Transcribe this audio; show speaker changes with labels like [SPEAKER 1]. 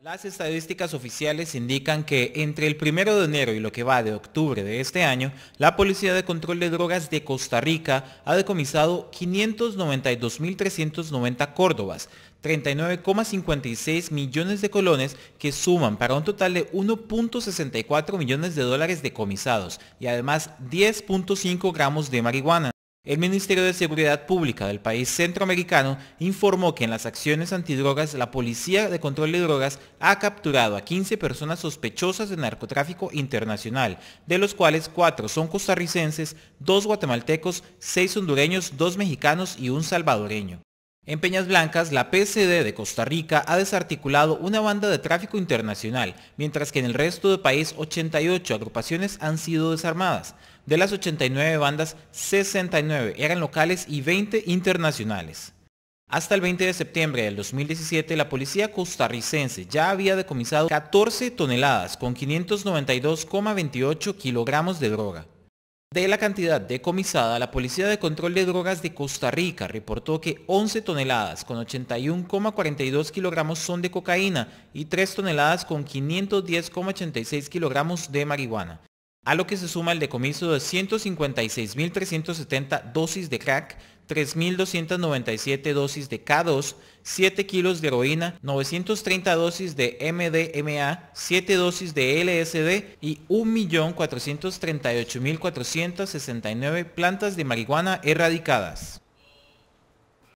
[SPEAKER 1] Las estadísticas oficiales indican que entre el primero de enero y lo que va de octubre de este año, la Policía de Control de Drogas de Costa Rica ha decomisado 592.390 córdobas, 39,56 millones de colones que suman para un total de 1.64 millones de dólares decomisados y además 10.5 gramos de marihuana. El Ministerio de Seguridad Pública del país centroamericano informó que en las acciones antidrogas la Policía de Control de Drogas ha capturado a 15 personas sospechosas de narcotráfico internacional, de los cuales 4 son costarricenses, 2 guatemaltecos, 6 hondureños, 2 mexicanos y un salvadoreño. En Peñas Blancas, la PSD de Costa Rica ha desarticulado una banda de tráfico internacional, mientras que en el resto del país 88 agrupaciones han sido desarmadas. De las 89 bandas, 69 eran locales y 20 internacionales. Hasta el 20 de septiembre del 2017, la policía costarricense ya había decomisado 14 toneladas con 592,28 kilogramos de droga. De la cantidad decomisada, la Policía de Control de Drogas de Costa Rica reportó que 11 toneladas con 81,42 kilogramos son de cocaína y 3 toneladas con 510,86 kilogramos de marihuana a lo que se suma el decomiso de 156.370 dosis de crack, 3.297 dosis de K2, 7 kilos de heroína, 930 dosis de MDMA, 7 dosis de LSD y 1.438.469 plantas de marihuana erradicadas.